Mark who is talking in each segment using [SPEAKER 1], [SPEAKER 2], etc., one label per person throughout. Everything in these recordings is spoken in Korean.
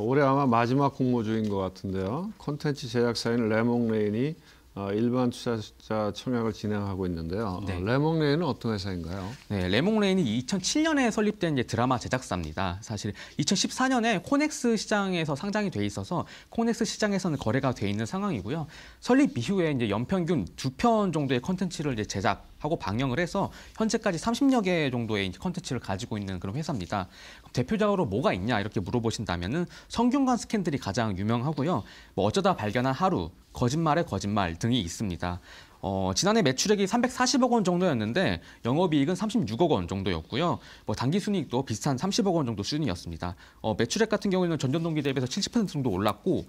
[SPEAKER 1] 올해 아마 마지막 공모주인 것 같은데요. 콘텐츠 제작사인 레몽레인이 어, 일반 투자자 청약을 진행하고 있는데요. 어, 네. 레몽레인은 어떤 회사인가요? 네, 레몽레인이 2007년에 설립된 이제 드라마 제작사입니다. 사실 2014년에 코넥스 시장에서 상장이 돼 있어서 코넥스 시장에서는 거래가 돼 있는 상황이고요. 설립 이후에 이제 연평균 두 편 정도의 콘텐츠를 이제 제작 하고 방영을 해서 현재까지 30여 개 정도의 컨텐츠를 가지고 있는 그런 회사입니다. 대표적으로 뭐가 있냐 이렇게 물어보신다면 성균관 스캔들이 가장 유명하고요. 뭐 어쩌다 발견한 하루, 거짓말의 거짓말 등이 있습니다. 어, 지난해 매출액이 340억 원 정도였는데 영업이익은 36억 원 정도였고요. 뭐 단기순이익도 비슷한 30억 원 정도 수준이었습니다. 어, 매출액 같은 경우에는 전년 동기 대비해서 70% 정도 올랐고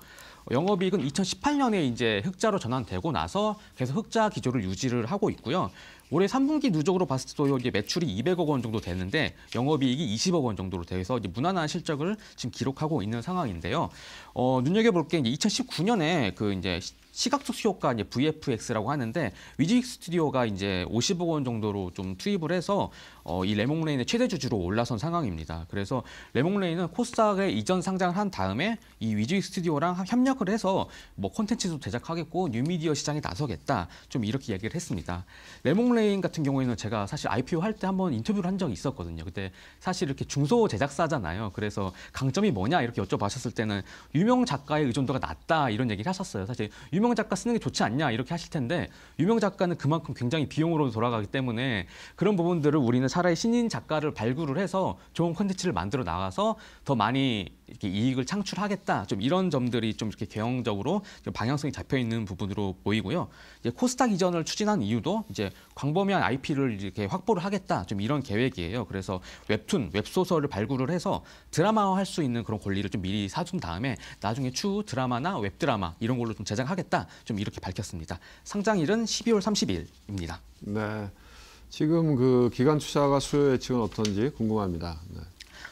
[SPEAKER 1] 영업이익은 2018년에 이제 흑자로 전환되고 나서 계속 흑자 기조를 유지를 하고 있고요. 올해 3분기 누적으로 봤을 때도 이제 매출이 200억 원 정도 되는데 영업이익이 20억 원 정도로 돼서 이제 무난한 실적을 지금 기록하고 있는 상황인데요. 어, 눈여겨볼 게 이제 2019년에 그 이제 시각적 수요가 이제 VFX라고 하는데 위즈윅 스튜디오가 이제 50억 원 정도로 좀 투입을 해서 어, 이 레몽레인의 최대 주주로 올라선 상황입니다. 그래서 레몽레인은 코스닥에 이전 상장을 한 다음에 이 위즈윅 스튜디오랑 협력을 해서 뭐 콘텐츠도 제작하겠고 뉴미디어 시장에 나서겠다 좀 이렇게 얘기를 했습니다. 레몽레 콜드플레인 같은 경우에는 제가 사실 IPO 할 때 한번 인터뷰를 한 적이 있었거든요. 그때 사실 이렇게 중소 제작사잖아요. 그래서 강점이 뭐냐 이렇게 여쭤봤었을 때는 유명 작가의 의존도가 낮다 이런 얘기를 하셨어요. 사실 유명 작가 쓰는 게 좋지 않냐 이렇게 하실 텐데 유명 작가는 그만큼 굉장히 비용으로 돌아가기 때문에 그런 부분들을 우리는 차라리 신인 작가를 발굴을 해서 좋은 컨텐츠를 만들어 나가서 더 많이 이렇게 이익을 창출하겠다. 좀 이런 점들이 좀 이렇게 개형적으로 방향성이 잡혀 있는 부분으로 보이고요. 이제 코스닥 이전을 추진한 이유도 이제 광 광범위한 IP를 이렇게 확보를 하겠다. 좀 이런 계획이에요. 그래서 웹툰, 웹소설을 발굴을 해서 드라마화할 수 있는 그런 권리를 좀 미리 사둔 다음에 나중에 추후 드라마나 웹드라마 이런 걸로 좀 제작하겠다. 좀 이렇게 밝혔습니다. 상장일은 12월 30일입니다. 네. 지금 그 기간 투자가 수요예측은 어떤지 궁금합니다.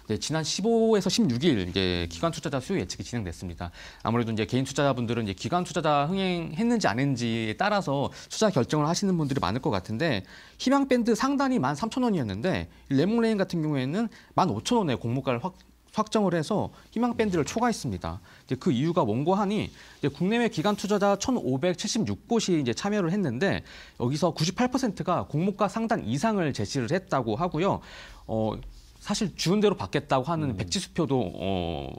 [SPEAKER 1] 네, 지난 15에서 16일 이제 기관 투자자 수요 예측이 진행됐습니다. 아무래도 이제 개인 투자자분들은 이제 기관 투자자 흥행했는지 안 했는지에 따라서 투자 결정을 하시는 분들이 많을 것 같은데 희망 밴드 상단이 13,000원이었는데 레몬레인 같은 경우에는 15,000원에 공모가를 확 확정을 해서 희망 밴드를 초과했습니다. 이제 그 이유가 원고하니 국내외 기관 투자자 1,576곳이 이제 참여를 했는데 여기서 98%가 공모가 상단 이상을 제시를 했다고 하고요. 어, 사실 주은 대로 받겠다고 하는 음. 백지수표도 어,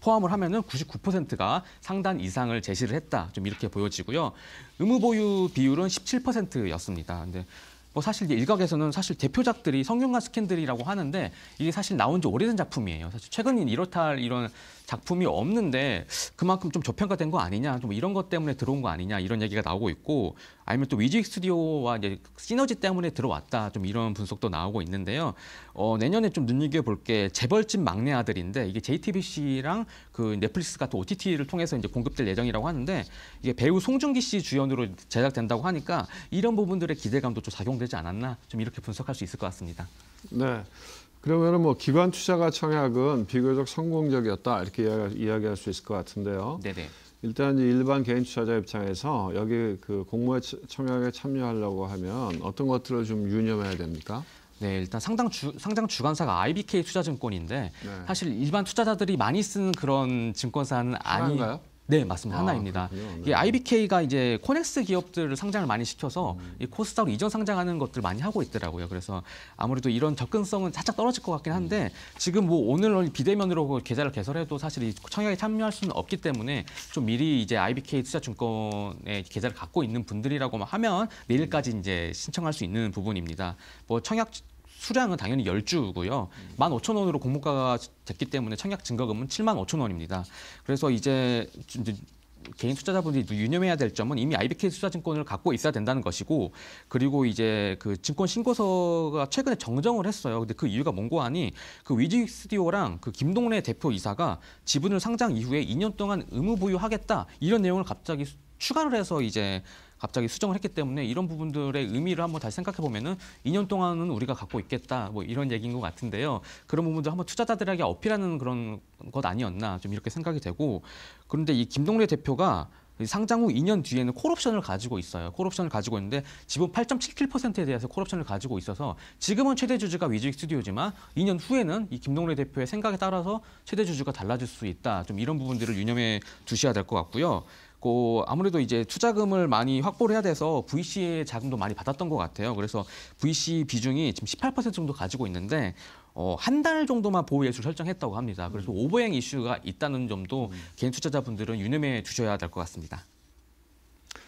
[SPEAKER 1] 포함을 하면은 99%가 상단 이상을 제시를 했다. 좀 이렇게 보여지고요. 의무 보유 비율은 17%였습니다. 근데 뭐 사실 일각에서는 사실 대표작들이 성균관 스캔들이라고 하는데 이게 사실 나온 지 오래된 작품이에요. 사실 최근인 1월달 이런 작품이 없는데 그만큼 좀 저평가된 거 아니냐, 좀 이런 것 때문에 들어온 거 아니냐 이런 얘기가 나오고 있고 아니면 또 위직 스튜디오와 이제 시너지 때문에 들어왔다 좀 이런 분석도 나오고 있는데요. 어, 내년에 좀 눈여겨 볼게 재벌집 막내 아들인데 이게 JTBC랑 그 넷플릭스 가또 OTT를 통해서 이제 공급될 예정이라고 하는데 이게 배우 송중기 씨 주연으로 제작된다고 하니까 이런 부분들의 기대감도 좀 작용되지 않았나 좀 이렇게 분석할 수 있을 것 같습니다. 네. 그러면 은뭐 기관 투자가 청약은 비교적 성공적이었다 이렇게 이야기할 수 있을 것 같은데요. 네네. 일단 일반 개인 투자자 입장에서 여기 그 공모의 청약에 참여하려고 하면 어떤 것들을 좀 유념해야 됩니까? 네, 일단 상당 주, 상장 주관사가 IBK 투자증권인데 네. 사실 일반 투자자들이 많이 쓰는 그런 증권사는 아닌가요? 네, 맞습니다. 아, 하나입니다. 그렇군요. 네. 이 IBK가 이제 코넥스 기업들을 상장을 많이 시켜서 음. 이코스닥 이전 상장하는 것들 많이 하고 있더라고요. 그래서 아무래도 이런 접근성은 살짝 떨어질 것 같긴 한데 음. 지금 뭐 오늘 비대면으로 그 계좌를 개설해도 사실 이 청약에 참여할 수는 없기 때문에 좀 미리 이제 IBK 투자증권의 계좌를 갖고 있는 분들이라고 하면 내일까지 이제 신청할 수 있는 부분입니다. 뭐 청약 수량은 당연히 열주고요 음. 만 오천 원으로 공모가가 됐기 때문에 청약 증거금은 칠만 오천 원입니다. 그래서 이제 개인 투자자분들이 유념해야 될 점은 이미 IBK 투자증권을 갖고 있어야 된다는 것이고 그리고 이제 그 증권 신고서가 최근에 정정을 했어요. 근데 그 이유가 뭔고 하니 그 위직 스튜디오랑 그 김동래 대표 이사가 지분을 상장 이후에 2년 동안 의무 보유하겠다 이런 내용을 갑자기 추가를 해서 이제 갑자기 수정을 했기 때문에 이런 부분들의 의미를 한번 다시 생각해 보면은 2년 동안은 우리가 갖고 있겠다 뭐 이런 얘기인 것 같은데요. 그런 부분도 한번 투자자들에게 어필하는 그런 것 아니었나 좀 이렇게 생각이 되고 그런데 이 김동래 대표가 상장 후 2년 뒤에는 콜옵션을 가지고 있어요. 콜옵션을 가지고 있는데 지분 8.77%에 대해서 콜옵션을 가지고 있어서 지금은 최대 주주가 위즈익 스튜디오지만 2년 후에는 이 김동래 대표의 생각에 따라서 최대 주주가 달라질 수 있다. 좀 이런 부분들을 유념해 두셔야 될 것 같고요. 고 아무래도 이제 투자금을 많이 확보를 해야 돼서 VC의 자금도 많이 받았던 것 같아요. 그래서 VC 비중이 지금 18% 정도 가지고 있는데 어, 한 달 정도만 보호 예술 설정했다고 합니다. 그래서 음. 오버행 이슈가 있다는 점도 음. 개인 투자자분들은 유념해 주셔야될 것 같습니다.